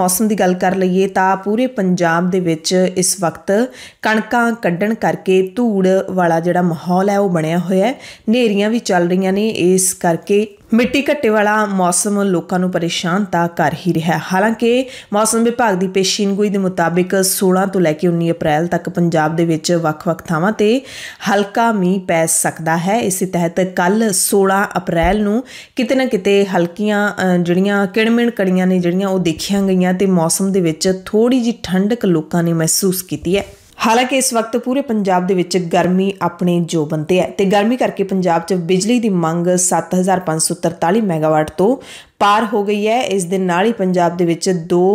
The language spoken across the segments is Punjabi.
ਮੌਸਮ ਦੀ ਗੱਲ ਕਰ ਲਈਏ ਤਾਂ ਪੂਰੇ ਪੰਜਾਬ ਦੇ ਵਿੱਚ ਇਸ ਵਕਤ ਕਣਕਾਂ ਕੱਢਣ ਕਰਕੇ ਧੂੜ ਵਾਲਾ ਜਿਹੜਾ ਮਾਹੌਲ ਹੈ ਉਹ ਬਣਿਆ ਹੋਇਆ ਹੈ ਨੇਰੀਆਂ ਵੀ ਚੱਲ ਰਹੀਆਂ ਨੇ ਇਸ ਕਰਕੇ ਮਿੱਟੀ ਘੱਟੇ ਵਾਲਾ ਮੌਸਮ ਲੋਕਾਂ ਨੂੰ ਪਰੇਸ਼ਾਨ ਤਾਂ ਕਰ ਹੀ ਰਿਹਾ ਹੈ ਹਾਲਾਂਕਿ ਮੌਸਮ ਵਿਭਾਗ ਦੀ ਪੇਸ਼ੀਨਗੋਈ ਦੇ ਮੁਤਾਬਿਕ 16 ਤੋਂ ਲੈ ਕੇ 19 ਅਪ੍ਰੈਲ ਤੱਕ ਪੰਜਾਬ ਦੇ ਵਿੱਚ ਵੱਖ-ਵੱਖ ਥਾਵਾਂ ਤੇ ਹਲਕਾ ਮੀਂਹ ਪੈ ਸਕਦਾ ਹੈ ਇਸੇ ਤਹਿਤ ਕੱਲ 16 ਅਪ੍ਰੈਲ ਨੂੰ ਕਿਤੇ ਨਾ ਕਿਤੇ ਹਲਕੀਆਂ ਜਿਹੜੀਆਂ ਕਿਣਮਿਣ ਕੜੀਆਂ ਨੇ ਜਿਹੜੀਆਂ ਉਹ ਦੇਖੀਆਂ ਗਈਆਂ ਤੇ ਮੌਸਮ ਦੇ ਵਿੱਚ ਥੋੜੀ ਜੀ ਠੰਡਕ ਲੋਕਾਂ ਨੇ ਮਹਿਸੂਸ ਕੀਤੀ ਹੈ ਹਾਲਾਂਕਿ ਇਸ ਵਕਤ ਪੂਰੇ ਪੰਜਾਬ ਦੇ ਵਿੱਚ ਗਰਮੀ ਆਪਣੇ ਜੋਬਨ ਤੇ ਹੈ ਤੇ ਗਰਮੀ ਕਰਕੇ ਪੰਜਾਬ 'ਚ ਬਿਜਲੀ ਦੀ ਮੰਗ 7543 ਮੈਗਾਵਾਟ ਤੋਂ ਪਾਰ ਹੋ ਗਈ ਹੈ ਇਸ ਦੇ ਨਾਲ ਹੀ ਪੰਜਾਬ ਦੇ ਵਿੱਚ ਦੋ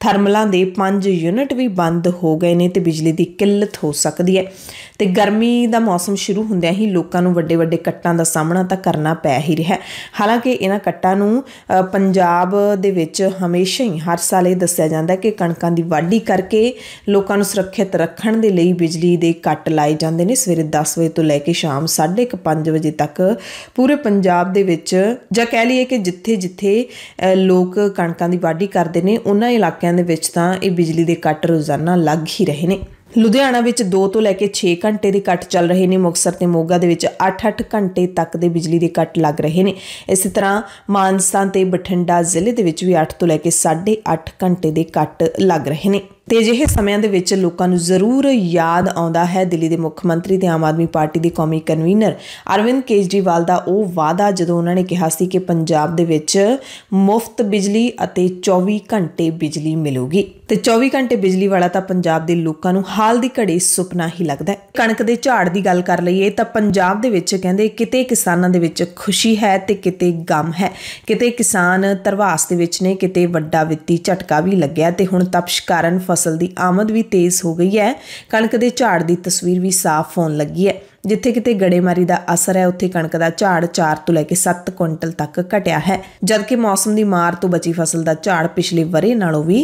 ਥਰਮਲਾਂ ਦੇ 5 ਯੂਨਿਟ ਵੀ ਬੰਦ ਹੋ ਗਏ ਨੇ ਤੇ ਬਿਜਲੀ ਦੀ ਕਿੱਲਤ ਹੋ ਸਕਦੀ ਹੈ ਤੇ ਗਰਮੀ ਦਾ ਮੌਸਮ ਸ਼ੁਰੂ ਹੁੰਦਿਆਂ ਹੀ ਲੋਕਾਂ ਨੂੰ ਵੱਡੇ ਵੱਡੇ ਕੱਟਾਂ ਦਾ ਸਾਹਮਣਾ ਤਾਂ ਕਰਨਾ ਪੈ ਹੀ ਰਿਹਾ ਹੈ ਹਾਲਾਂਕਿ ਇਹਨਾਂ ਕੱਟਾਂ ਨੂੰ ਪੰਜਾਬ ਦੇ ਵਿੱਚ ਹਮੇਸ਼ਾ ਹੀ ਹਰ ਸਾਲ ਇਹ ਦੱਸਿਆ ਜਾਂਦਾ ਹੈ ਕਿ ਕਣਕਾਂ ਦੀ ਵਾਢੀ ਕਰਕੇ ਲੋਕਾਂ ਨੂੰ ਸੁਰੱਖਿਅਤ ਰੱਖਣ ਦੇ ਲਈ ਬਿਜਲੀ ਦੇ ਕੱਟ ਲਾਏ ਜਾਂਦੇ ਨੇ ਸਵੇਰੇ 10 ਵਜੇ ਤੋਂ ਲੈ ਕੇ ਸ਼ਾਮ 1:30 5 ਵਜੇ ਤੱਕ ਪੂਰੇ ਪੰਜਾਬ ਦੇ ਵਿੱਚ ਜਾਂ ਕਹਿ ਲਈਏ ਕਿ ਜਿੱਥੇ ਜਿੱਥੇ ਜਿੱਥੇ ਲੋਕ ਕਣਕਾਂ ਦੀ ਵਾਢੀ ਕਰਦੇ ਨੇ ਉਹਨਾਂ ਇਲਾਕਿਆਂ ਦੇ ਵਿੱਚ ਤਾਂ ਇਹ ਬਿਜਲੀ ਦੇ ਕੱਟ ਰੋਜ਼ਾਨਾ ਲੱਗ ਹੀ ਰਹੇ ਨੇ ਲੁਧਿਆਣਾ ਵਿੱਚ 2 ਤੋਂ ਲੈ ਕੇ 6 ਘੰਟੇ ਦੇ ਕੱਟ ਚੱਲ ਰਹੇ ਨੇ ਮੁਕਸਰ ਤੇ ਮੋਗਾ ਦੇ ਵਿੱਚ 8-8 ਘੰਟੇ ਤੱਕ ਦੇ ਬਿਜਲੀ ਦੇ ਕੱਟ ਲੱਗ ਰਹੇ ਨੇ ਇਸੇ ਤਰ੍ਹਾਂ ਮਾਨਸਾ ਤੇ ਬਠਿੰਡਾ ਜ਼ਿਲ੍ਹੇ ਦੇ ਵਿੱਚ ਵੀ 8 ਤੋਂ ਲੈ ਕੇ 8.5 ਘੰਟੇ ਦੇ ਕੱਟ ਲੱਗ ਰਹੇ ਨੇ ਤੇ ਅਜਿਹੇ ਸਮਿਆਂ ਦੇ ਵਿੱਚ ਲੋਕਾਂ ਨੂੰ ਜ਼ਰੂਰ ਯਾਦ ਆਉਂਦਾ ਹੈ ਦਿੱਲੀ ਦੇ ਮੁੱਖ ਮੰਤਰੀ ਤੇ ਆਮ ਆਦਮੀ ਪਾਰਟੀ ਦੇ ਕੌਮੀ ਕਨਵੀਨਰ ਅਰਵਿੰਦ ਕੇਜਰੀਵਾਲ ਦਾ ਉਹ ਵਾਅਦਾ ਜਦੋਂ ਉਹਨਾਂ ਨੇ ਕਿਹਾ ਸੀ ਕਿ ਪੰਜਾਬ ਦੇ ਵਿੱਚ ਮੁਫਤ ਬਿਜਲੀ ਅਤੇ 24 ਘੰਟੇ ਬਿਜਲੀ ਮਿਲੂਗੀ ਤੇ 24 ਘੰਟੇ ਬਿਜਲੀ ਵਾਲਾ ਤਾਂ ਪੰਜਾਬ ਦੇ ਲੋਕਾਂ ਨੂੰ ਹਾਲ ਦੀ ਘੜੀ ਸੁਪਨਾ ਹੀ ਲੱਗਦਾ ਹੈ ਕਣਕ ਦੇ ਝਾੜ ਦੀ ਗੱਲ ਕਰ ਲਈਏ ਤਾਂ ਪੰਜਾਬ ਦੇ ਵਿੱਚ ਕਹਿੰਦੇ ਕਿਤੇ ਕਿਸਾਨਾਂ ਦੇ ਵਿੱਚ ਖੁਸ਼ੀ ਹੈ ਤੇ ਕਿਤੇ ਗਮ ਹੈ ਕਿਤੇ ਕਿਸਾਨ ਤਰਵਾਸ ਦੇ ਵਿੱਚ ਨੇ ਕਿਤੇ ਵੱਡਾ ਵਿੱਤੀ ਝਟਕਾ ਵੀ ਲੱਗਿਆ ਤੇ ਹੁਣ ਤਪਸ਼ ਕਾਰਨ ਫਸਲ ਦੀ ਆਮਦ ਵੀ ਤੇਜ਼ ਹੋ ਗਈ ਹੈ ਕਣਕ ਦੇ ਝਾੜ ਦੀ ਤਸਵੀਰ ਵੀ ਸਾਫ਼ ਹੋਣ ਲੱਗੀ ਹੈ ਜਿੱਥੇ ਕਿਤੇ ਗੜੇਮਾਰੀ ਦਾ ਅਸਰ ਹੈ ਉੱਥੇ ਕਣਕ ਦਾ ਝਾੜ 4 ਤੋਂ ਲੈ ਕੇ 7 ਕੁਇੰਟਲ ਤੱਕ ਘਟਿਆ ਹੈ ਜਦਕਿ ਮੌਸਮ ਦੀ ਮਾਰ ਤੋਂ ਬਚੀ ਫਸਲ ਦਾ ਝਾੜ ਪਿਛਲੇ ਵਰੇ ਨਾਲੋਂ ਵੀ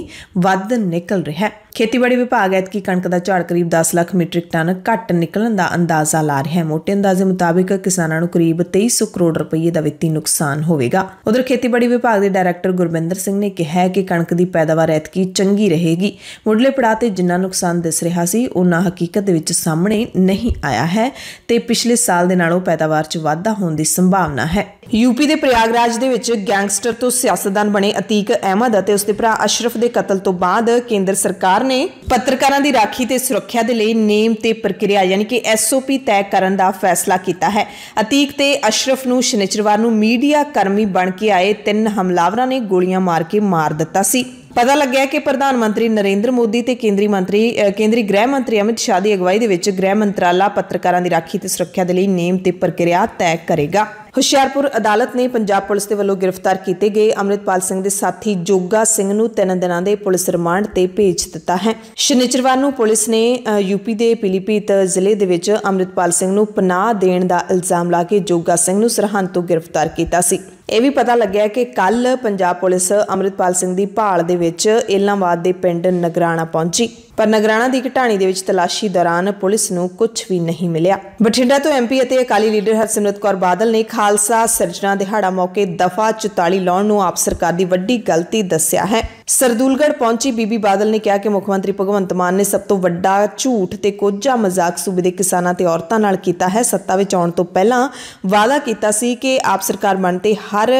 ਵੱਧ ਨਿਕਲ ਰਿਹਾ ਹੈ ਖੇਤੀਬਾੜੀ ਵਿਭਾਗ ਐਤਕੀ ਕਣਕ ਦਾ ਝਾੜ ਕਰੀਬ 10 ਲੱਖ ਮੀਟ੍ਰਿਕ ਟਨ ਘੱਟ ਨਿਕਲਣ ਦਾ ਅੰਦਾਜ਼ਾ ਲਾ ਰਿਹਾ ਹੈ ਮੋਟੇ ਅੰਦਾਜ਼ੇ ਮੁਤਾਬਕ ਕਿਸਾਨਾਂ ਨੂੰ ਕਰੀਬ 2300 ਕਰੋੜ ਰੁਪਏ ਦਾ ਵਿੱਤੀ ਨੁਕਸਾਨ ਹੋਵੇਗਾ ਉਧਰ ਖੇਤੀਬਾੜੀ ਵਿਭਾਗ ਦੇ ਡਾਇਰੈਕਟਰ ਗੁਰਬਿੰਦਰ ਸਿੰਘ ਨੇ ਕਿਹਾ ਕਿ ਕਣਕ ਦੀ ਪੈਦਾਵਾਰ ਐਤਕੀ ਚੰਗੀ ਰਹੇਗੀ ਮੁੱਢਲੇ ਪੜਾਅ ਤੇ ਜਿੰਨਾ ਨੁਕਸਾਨ ਦਿਸ ਰਿਹਾ ਸੀ ਉਹਨਾਂ ਹਕੀਕਤ ਦੇ ਵਿੱਚ ਸਾਹਮਣੇ ਨਹੀਂ ਆਇਆ ਹੈ ਤੇ ਪਿਛਲੇ ਸਾਲ ਦੇ ਨਾਲੋਂ ਪੈਦਾਵਾਰ 'ਚ ਵਾਧਾ ਹੋਣ ਦੀ ਸੰਭਾਵਨਾ ਹੈ ਯੂਪੀ ਦੇ ਪ੍ਰਯਾਗਰਾਜ ਦੇ ਵਿੱਚ ਗੈਂਗਸਟਰ ਤੋਂ ਸਿਆਸਤਦਾਨ ਬਣੇ ਅਤੀਕ ਅਹਿਮਦ ਅਤੇ ਉਸਦੇ ਭਰਾ ਅਸ਼ਰਫ ਦੇ ਕਤਲ ਤੋਂ ਬਾਅਦ ਕੇਂਦਰ ਸਰਕਾਰ ਨੇ ਪੱਤਰਕਾਰਾਂ ਦੀ ਰਾਖੀ ਤੇ ਸੁਰੱਖਿਆ ਦੇ ਲਈ ਨੇਮ ਤੇ ਪ੍ਰਕਿਰਿਆ ਯਾਨੀ ਕਿ ਐਸਓਪੀ ਤੈਅ ਕਰਨ ਦਾ ਫੈਸਲਾ ਕੀਤਾ ਹੈ ਅਤੀਕ ਤੇ ਅਸ਼ਰਫ ਨੂੰ ਸ਼ਨੀਚਰਵਾਰ ਨੂੰ ਮੀਡੀਆ ਕਰਮੀ ਬਣ ਕੇ ਆਏ ਤਿੰਨ ਹਮਲਾਵਰਾਂ ਨੇ ਗੋਲੀਆਂ ਮਾਰ ਕੇ ਮਾਰ ਦਿੱਤਾ ਸੀ ਪਤਾ ਲੱਗਿਆ ਕਿ ਪ੍ਰਧਾਨ ਮੰਤਰੀ ਨਰਿੰਦਰ ਮੋਦੀ ਤੇ ਕੇਂਦਰੀ ਮੰਤਰੀ ਕੇਂਦਰੀ ਗ੍ਰਹਿ ਮੰਤਰੀ ਅਮਿਤ ਸ਼ਾਹ ਦੀ ਅਗਵਾਈ ਦੇ ਵਿੱਚ ਗ੍ਰਹਿ ਮੰਤਰਾਲਾ ਪੱਤਰਕਾਰਾਂ ਦੀ ਰਾਖੀ ਤੇ ਸੁਰੱਖਿਆ ਦੇ ਲਈ ਨੇਮ ਤੇ ਪ੍ਰਕਿਰਿਆ ਤੈਅ ਕਰੇਗਾ ਹੁਸ਼ਿਆਰਪੁਰ ਅਦਾਲਤ ਨੇ ਪੰਜਾਬ ਪੁਲਿਸ ਦੇ ਵੱਲੋਂ ਗ੍ਰਿਫਤਾਰ ਕੀਤੇ ਗਏ ਅਮਰਿਤਪਾਲ ਸਿੰਘ ਦੇ ਸਾਥੀ ਜੋਗਾ ਸਿੰਘ ਨੂੰ 3 ਦਿਨਾਂ ਦੇ ਪੁਲਿਸ ਰਿਮਾਂਡ ਤੇ ਭੇਜ ਦਿੱਤਾ ਹੈ ਸ਼ਨੀਚਰਵਾਰ ਨੂੰ ਪੁਲਿਸ ਨੇ ਯੂਪੀ ਦੇ ਪਿਲੀਪੀਤ ਜ਼ਿਲ੍ਹੇ ਦੇ ਵਿੱਚ ਅਮਰਿਤਪਾਲ ਸਿੰਘ ਨੂੰ ਪਨਾਹ ਦੇਣ ਦਾ ਇਲਜ਼ਾਮ ਲਾ ਕੇ ਜੋਗਾ ਸਿੰਘ ਨੂੰ ਸਰਹੰਦ ਤੋਂ ਗ੍ਰਿਫਤਾਰ ਕੀਤਾ ਸੀ ਇਹ ਵੀ ਪਤਾ ਲੱਗਿਆ ਕਿ ਕੱਲ ਪੰਜਾਬ ਪੁਲਿਸ ਅਮਰਿਤਪਾਲ ਸਿੰਘ ਦੀ ਭਾਲ ਦੇ ਵਿੱਚ ਇਲਾਵਾਦ ਦੇ ਪਿੰਡ ਨਗਰਾਣਾ ਪਹੁੰਚੀ ਪਰ ਨਗਰਾਣਾ ਦੀ ਘਟਾਣੀ ਦੇ ਵਿੱਚ ਤਲਾਸ਼ੀ ਦੌਰਾਨ ਪੁਲਿਸ ਨੂੰ ਕੁਝ ਵੀ ਨਹੀਂ ਮਿਲਿਆ ਬਠਿੰਡਾ ਤੋਂ ਐਮਪੀ ਅਤੇ ਅਕਾਲੀ ਲੀਡਰ ਹਰਸਿਮਰਤ ਕੌਰ ਬਾਦਲ ਨੇ ਖਾਲਸਾ ਸਿਰਜਣਾ ਦਿਹਾੜਾ ਮੌਕੇ ਦਫਾ 44 ਲਾਉਣ ਨੂੰ ਆਪ ਸਰਕਾਰ ਦੀ ਵੱਡੀ ਗਲਤੀ ਦੱਸਿਆ ਹੈ ਸਰਦੂਲਗੜ ਪਹੁੰਚੀ ਬੀਬੀ ਬਾਦਲ ਨੇ ਕਿਹਾ ਕਿ ਮੁੱਖ ਮੰਤਰੀ ਭਗਵੰਤ ਮਾਨ ਨੇ ਸਭ ਤੋਂ ਵੱਡਾ ਝੂਠ ਤੇ ਕੋਝਾ ਮਜ਼ਾਕ ਸੂਬੇ ਦੇ ਕਿਸਾਨਾਂ ਤੇ ਔਰਤਾਂ ਨਾਲ ਕੀਤਾ ਹੈ ਸੱਤਾ ਵਿੱਚ ਆਉਣ ਤੋਂ ਪਹਿਲਾਂ ਵਾਅਦਾ ਕੀਤਾ ਸੀ ਕਿ ਆਪ ਸਰਕਾਰ ਬਣਤੇ ਹਰ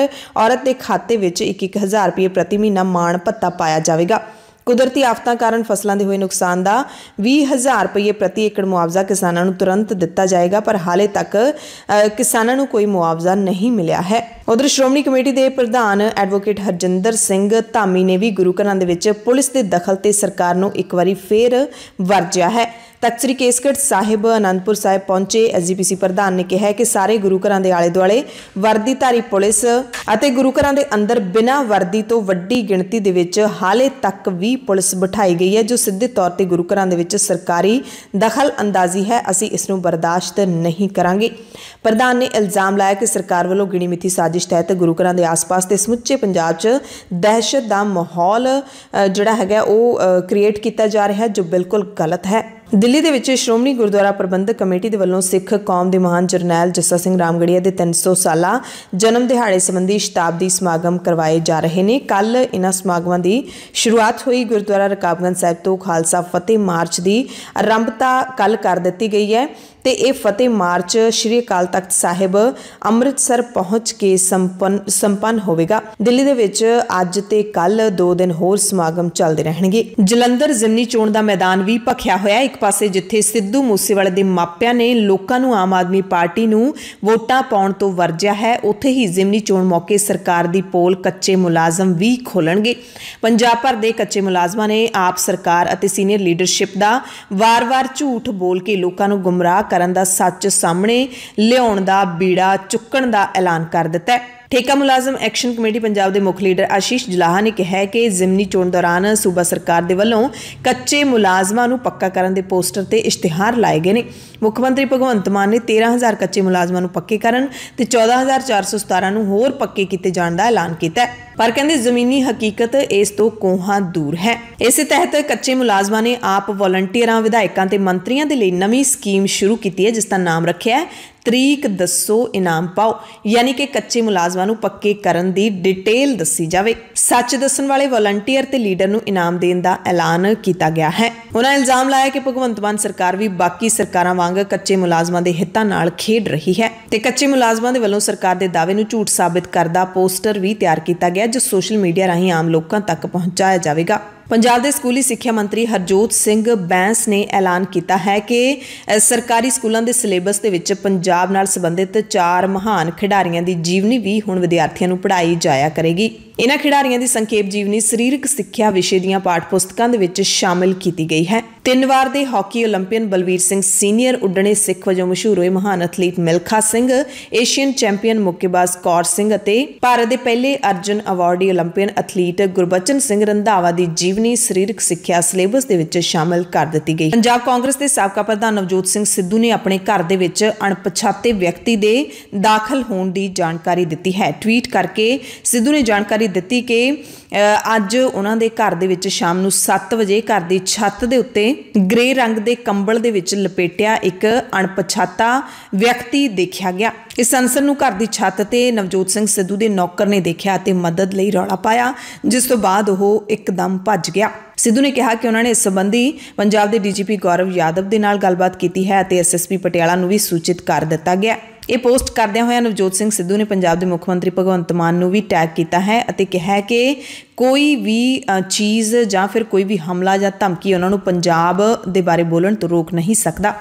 ਔਰਤ ਦੇ ਖਾਤੇ ਵਿੱਚ 1-1000 ਰੁਪਏ ਪ੍ਰਤੀ ਮਹੀਨਾ ਮਾਣ ਭੱਤਾ ਪਾਇਆ ਜਾਵੇਗਾ ਕੁਦਰਤੀ ਆਫਤਾਂ ਕਾਰਨ ਫਸਲਾਂ ਦੇ ਹੋਏ ਨੁਕਸਾਨ ਦਾ 20000 ਰੁਪਏ ਪ੍ਰਤੀ ਏਕੜ ਮੁਆਵਜ਼ਾ ਕਿਸਾਨਾਂ ਨੂੰ ਤੁਰੰਤ ਦਿੱਤਾ ਜਾਏਗਾ ਪਰ ਹਾਲੇ ਤੱਕ ਕਿਸਾਨਾਂ ਨੂੰ ਕੋਈ ਮੁਆਵਜ਼ਾ ਨਹੀਂ ਮਿਲਿਆ ਹੈ ਉਧਰ ਸ਼੍ਰੋਮਣੀ ਕਮੇਟੀ ਦੇ ਪ੍ਰਧਾਨ ਐਡਵੋਕੇਟ ਹਰਜਿੰਦਰ ਸਿੰਘ ਧਾਮੀ ਨੇ ਵੀ ਗੁਰੂ ਘਰਾਂ ਦੇ ਵਿੱਚ ਪੁਲਿਸ ਦੇ ਦਖਲ ਤੇ ਸਰਕਾਰ ਨੂੰ ਇੱਕ ਵਾਰੀ ਫੇਰ ਵਰਜਿਆ ਹੈ ਤਖਤ ਸ੍ਰੀ ਕੇਸਗੜ ਸਾਹਿਬ ਅਨੰਦਪੁਰ ਸਾਹਿਬ ਪਹੁੰਚੇ ਐਸਜੀਪੀਸੀ ਪ੍ਰਧਾਨ ਨੇ ਕਿਹਾ ਕਿ ਸਾਰੇ ਗੁਰੂ ਘਰਾਂ ਦੇ ਆਲੇ ਦੁਆਲੇ ਵਰਦੀਧਾਰੀ ਪੁਲਿਸ ਅਤੇ ਗੁਰੂ ਘਰਾਂ ਦੇ ਅੰਦਰ ਬਿਨਾਂ ਵਰਦੀ ਤੋਂ ਵੱਡੀ ਗਿਣਤੀ ਦੇ ਵਿੱਚ ਹਾਲੇ ਤੱਕ ਵੀ ਪੁਲਿਸ ਬਿਠਾਈ ਗਈ ਹੈ ਜੋ ਸਿੱਧੇ ਤੌਰ ਤੇ ਗੁਰੂ ਘਰਾਂ ਦੇ ਵਿੱਚ ਸਰਕਾਰੀ ਦਖਲ ਅੰਦਾਜ਼ੀ ਹੈ ਅਸੀਂ ਇਸ ਨੂੰ ਬਰਦਾਸ਼ਤ ਨਹੀਂ ਕਰਾਂਗੇ ਪ੍ਰਧਾਨ ਨੇ ਇਲਜ਼ਾਮ ਲਾਇਆ ਕਿ ਸਰਕਾਰ ਵੱਲੋਂ ਗਿਣੀ ਮਿੱਥੀ ਸਾਜ਼ਿਸ਼ ਤਹਿਤ ਗੁਰੂ ਘਰਾਂ ਦੇ ਆਸ-ਪਾਸ ਤੇ ਸਮੁੱਚੇ ਪੰਜਾਬ 'ਚ ਦਹਿਸ਼ਤ ਦਾ ਮਾਹੌਲ ਜਿਹੜਾ ਹੈਗਾ ਉਹ ਕ੍ਰੀਏਟ ਕੀਤਾ ਜਾ ਰਿਹਾ ਜੋ ਬਿਲਕੁਲ ਗਲਤ ਹੈ ਦਿੱਲੀ ਦੇ ਵਿੱਚ ਸ਼੍ਰੋਮਣੀ ਗੁਰਦੁਆਰਾ ਪ੍ਰਬੰਧਕ ਕਮੇਟੀ ਦੇ ਵੱਲੋਂ ਸਿੱਖ ਕੌਮ ਦੇ ਮਹਾਨ ਜਰਨੈਲ ਜੱਸਾ ਸਿੰਘ ਰਾਮਗੜੀਆ ਦੇ 300 ਸਾਲਾ ਜਨਮ ਦਿਹਾੜੇ ਸੰਬੰਧੀ ਸ਼ਤਾਬਦੀ ਸਮਾਗਮ ਕਰਵਾਏ ਜਾ ਰਹੇ ਨੇ ਕੱਲ ਇਹਨਾਂ ਸਮਾਗਮਾਂ ਦੀ ਸ਼ੁਰੂਆਤ ਹੋਈ ਗੁਰਦੁਆਰਾ ਰਕਾਬਗੰਜ ਸਾਹਿਬ ਤੋਂ ਖਾਲਸਾ ਫਤਿਹ ਮਾਰਚ ਦੀ ਆਰੰਭਤਾ ਕੱਲ ਕਰ ਦਿੱਤੀ ਗਈ ਹੈ ਤੇ ਇਹ ਫਤਿਹ ਮਾਰਚ ਸ਼੍ਰੀ ਅਕਾਲ ਤਖਤ ਸਾਹਿਬ ਅੰਮ੍ਰਿਤਸਰ ਪਹੁੰਚ ਕੇ ਸੰਪੰਨ ਸੰਪੰਨ ਹੋਵੇਗਾ ਦਿੱਲੀ ਦੇ ਵਿੱਚ ਅੱਜ ਤੇ ਕੱਲ 2 ਦਿਨ ਹੋਰ ਸਮਾਗਮ ਚੱਲਦੇ ਰਹਿਣਗੇ ਜਲੰਧਰ ਜ਼ਿਮਨੀ ਚੋਣ ਦਾ ਮੈਦਾਨ ਵੀ ਭਖਿਆ ਹੋਇਆ ਹੈ ਪਾਸੇ ਜਿੱਥੇ ਸਿੱਧੂ ਮੂਸੇਵਾਲੇ ਦੇ ਮਾਪਿਆਂ ਨੇ ਲੋਕਾਂ ਨੂੰ ਆਮ ਆਦਮੀ ਪਾਰਟੀ ਨੂੰ ਵੋਟਾਂ ਪਾਉਣ ਤੋਂ ਵਰਜਿਆ ਹੈ ਉੱਥੇ ਹੀ ਜ਼ਿਮਨੀ ਚੋਣ ਮੌਕੇ ਸਰਕਾਰ ਦੀ ਪੋਲ ਕੱਚੇ ਮੁਲਾਜ਼ਮ ਵੀ ਖੋਲਣਗੇ ਪੰਜਾਬ ਭਰ ਦੇ ਕੱਚੇ ਮੁਲਾਜ਼ਮਾਂ ਨੇ ਆਪ ਸਰਕਾਰ ਅਤੇ ਸੀਨੀਅਰ ਲੀਡਰਸ਼ਿਪ ਦਾ ਵਾਰ-ਵਾਰ ਝੂਠ ਬੋਲ ਕੇ ਲੋਕਾਂ ਨੂੰ ਗੁੰਮਰਾਹ ਕਰਨ ਦਾ ਸੱਚ ਸਾਹਮਣੇ ਲਿਆਉਣ ਦਾ ਬੀੜਾ ਚੁੱਕਣ ਦਾ ਐਲਾਨ ਕਰ ਦਿੱਤਾ ਹੈ ਠੇਕਾ ਮੁਲਾਜ਼ਮ ਐਕਸ਼ਨ ਕਮੇਟੀ ਪੰਜਾਬ ਦੇ ਮੁੱਖ ਲੀਡਰ ਆਸ਼ੀਸ਼ ਜਲਾਹਾ ਨੇ ਕਿਹਾ ਕਿ ਜ਼ਿਮਨੀ ਚੋਣ ਦੌਰਾਨ ਸੂਬਾ ਸਰਕਾਰ ਦੇ ਵੱਲੋਂ ਕੱਚੇ ਮੁਲਾਜ਼ਮਾਂ ਨੂੰ ਪੱਕਾ ਕਰਨ ਦੇ ਪੋਸਟਰ ਤੇ ਇਸ਼ਤਿਹਾਰ ਲਾਏ ਗਏ ਨੇ ਮੁੱਖ ਮੰਤਰੀ ਭਗਵੰਤ ਮਾਨ ਨੇ 13000 ਕੱਚੇ ਮੁਲਾਜ਼ਮਾਂ ਨੂੰ ਪੱਕੇ ਕਰਨ ਤੇ 14417 ਨੂੰ ਹੋਰ ਪੱਕੇ ਕੀਤੇ ਜਾਣ ਦਾ ਐਲਾਨ ਕੀਤਾ ਹੈ ਪਰ ਕਹਿੰਦੇ ਜ਼ਮੀਨੀ ਹਕੀਕਤ ਇਸ ਤੋਂ ਕੋਹਾਂ ਦੂਰ ਹੈ ਇਸੇ ਤਹਿਤ ਕੱਚੇ ਮੁਲਾਜ਼ਮਾਂ ਨੇ ਆਪ ਵਲੰਟੀਅਰਾਂ ਵਿਧਾਇਕਾਂ ਤੇ ਮੰਤਰੀਆਂ ਦੇ ਲਈ ਨਵੀਂ ਸਕੀਮ ਸ਼ੁਰੂ ਕੀਤੀ ਹੈ ਜਿਸ ਦਾ ਨਾਮ ਰੱਖਿਆ ਹੈ ਤਰੀਕ ਦੱਸੋ ਇਨਾਮ ਪਾਓ ਯਾਨੀ ਕਿ ਕੱਚੇ ਮੁਲਾਜ਼ਮਾਂ ਨੂੰ ਪੱਕੇ ਕਰਨ ਦੀ ਡਿਟੇਲ ਦੱਸੀ ਜਾਵੇ ਸੱਚ ਦੱਸਣ ਵਾਲੇ ਵਲੰਟੀਅਰ ਤੇ ਲੀਡਰ ਨੂੰ ਇਨਾਮ ਦੇਣ ਦਾ ਐਲਾਨ ਕੀਤਾ ਗਿਆ ਹੈ ਉਹਨਾਂ ਇਲਜ਼ਾਮ ਲਾਇਆ ਕਿ ਭਗਵੰਤ ਮਾਨ ਸਰਕਾਰ ਵੀ ਬਾਕੀ ਸਰਕਾਰਾਂ ਵਾਂਗ ਕੱਚੇ ਮੁਲਾਜ਼ਮਾਂ ਦੇ ਹਿੱਤਾਂ ਨਾਲ ਖੇਡ ਰਹੀ ਹੈ ਤੇ ਕੱਚੇ ਮੁਲਾਜ਼ਮਾਂ ਦੇ ਵੱਲੋਂ ਸਰਕਾਰ ਦੇ ਦਾਅਵੇ ਨੂੰ ਝੂਠ ਸਾਬਤ ਕਰਦਾ ਪੋਸਟਰ ਵੀ ਤਿਆਰ ਕੀਤਾ ਗਿਆ ਜੋ ਸੋਸ਼ਲ ਮੀਡੀਆ ਰਾਹੀਂ ਆਮ ਲੋਕਾਂ ਤੱਕ ਪਹੁੰਚਾਇਆ ਜਾਵੇਗਾ ਪੰਜਾਬ ਦੇ ਸਕੂਲੀ ਸਿੱਖਿਆ ਮੰਤਰੀ ਹਰਜੋਤ ਸਿੰਘ ਬੈਂਸ ਨੇ ਐਲਾਨ ਕੀਤਾ ਹੈ ਕਿ ਸਰਕਾਰੀ ਸਕੂਲਾਂ ਦੇ ਸਿਲੇਬਸ ਦੇ ਵਿੱਚ ਪੰਜਾਬ ਨਾਲ ਸੰਬੰਧਿਤ ਚਾਰ ਮਹਾਨ ਖਿਡਾਰੀਆਂ ਦੀ ਜੀਵਨੀ ਵੀ ਹੁਣ ਵਿਦਿਆਰਥੀਆਂ ਨੂੰ ਪੜ੍ਹਾਈ ਜਾਇਆ ਕਰੇਗੀ ਇਹਨਾਂ ਖਿਡਾਰੀਆਂ ਦੀ ਸੰਖੇਪ ਜੀਵਨੀ ਸਰੀਰਕ ਸਿੱਖਿਆ ਵਿਸ਼ੇ ਦੀਆਂ ਪਾਠ ਪੁਸਤਕਾਂ ਦੇ ਵਿੱਚ ਸ਼ਾਮਿਲ ਕੀਤੀ ਗਈ ਹੈ ਤਿੰਨ ਵਾਰ ਦੇ hockey Olympian Balbir Singh senior ਉੱਡਣੇ ਸਿੱਖ ਵਜੋਂ ਮਸ਼ਹੂਰ ਹੋਏ ਮਹਾਨ athlete Milkha Singh Asian champion ਮੁੱਕੇਬਾਜ਼ ਕੌਰ ਸਿੰਘ ਅਤੇ ਭਾਰਤ ਦੇ ਪਹਿਲੇ Arjun awardee Olympian athlete Gurbachan Singh Randhawa ਦੀ ਜੀਵਨੀ ਸਰੀਰਕ ਸਿੱਖਿਆ ਸਿਲੇਬਸ ਦੇ ਵਿੱਚ ਸ਼ਾਮਲ ਕਰ ਦਿੱਤੀ ਗਈ ਪੰਜਾਬ ਕਾਂਗਰਸ ਦੇ ਸਾਬਕਾ ਪ੍ਰਧਾਨ ਨਵਜੋਤ ਸਿੰਘ ਸਿੱਧੂ ਨੇ ਆਪਣੇ ਘਰ ਦੇ ਵਿੱਚ ਅਣਪਛਾਤੇ ਵਿਅਕਤੀ ਦੇ ਦਾਖਲ ਹੋਣ ਦੀ ਜਾਣਕਾਰੀ ਦਿੱਤੀ ਹੈ ਟਵੀਟ ਕਰਕੇ ਸਿੱਧੂ ਨੇ ਜਾਣਕਾਰੀ ਦਿੱਤੀ ਕਿ ਅੱਜ ਉਹਨਾਂ ਦੇ ਘਰ ਦੇ ਵਿੱਚ ਸ਼ਾਮ ਨੂੰ 7 ਵਜੇ ਘਰ ਦੀ ਛੱਤ ਦੇ ਉੱਤੇ ਗ੍ਰੇ ਰੰਗ ਦੇ ਕੰਬਲ ਦੇ ਵਿੱਚ ਲਪੇਟਿਆ ਇੱਕ ਅਣਪਛਾਤਾ ਵਿਅਕਤੀ ਦੇਖਿਆ ਗਿਆ ਇਸ ਸੰਸਰ ਨੂੰ ਘਰ ਦੀ ਛੱਤ ਤੇ ਨਵਜੋਤ ਸਿੰਘ ਸਿੱਧੂ ਦੇ ਨੌਕਰ ਨੇ ਦੇਖਿਆ ਤੇ ਮਦਦ ਲਈ ਰੌਲਾ ਪਾਇਆ ਜਿਸ ਤੋਂ ਬਾਅਦ ਉਹ ਇੱਕਦਮ ਭੱਜ ਭੱਜ ਗਿਆ ਸਿੱਧੂ ਨੇ ਕਿਹਾ ਕਿ ਉਹਨਾਂ ਨੇ ਇਸ ਸੰਬੰਧੀ ਪੰਜਾਬ ਦੇ ਡੀਜੀਪੀ ਗੌਰਵ ਯਾਦਵ ਦੇ ਨਾਲ ਗੱਲਬਾਤ ਕੀਤੀ ਹੈ ਅਤੇ ਐਸਐਸਪੀ ਪਟਿਆਲਾ ਨੂੰ ਵੀ ਸੂਚਿਤ ਕਰ ਦਿੱਤਾ ਗਿਆ ਇਹ ਪੋਸਟ ਕਰਦਿਆਂ ਹੋਇਆਂ ਨਵਜੋਤ ਸਿੰਘ ਸਿੱਧੂ ਨੇ ਪੰਜਾਬ ਦੇ ਮੁੱਖ ਮੰਤਰੀ ਭਗਵੰਤ ਮਾਨ ਨੂੰ ਵੀ ਟੈਗ ਕੀਤਾ ਹੈ ਅਤੇ ਕਿਹਾ ਕਿ ਕੋਈ ਵੀ ਚੀਜ਼ ਜਾਂ ਫਿਰ ਕੋਈ ਵੀ ਹਮਲਾ ਜਾਂ ਧਮਕੀ ਉਹਨਾਂ ਨੂੰ ਪੰਜਾਬ ਦੇ ਬਾਰੇ ਬੋਲਣ ਤੋਂ ਰੋਕ ਨਹੀਂ ਸਕਦਾ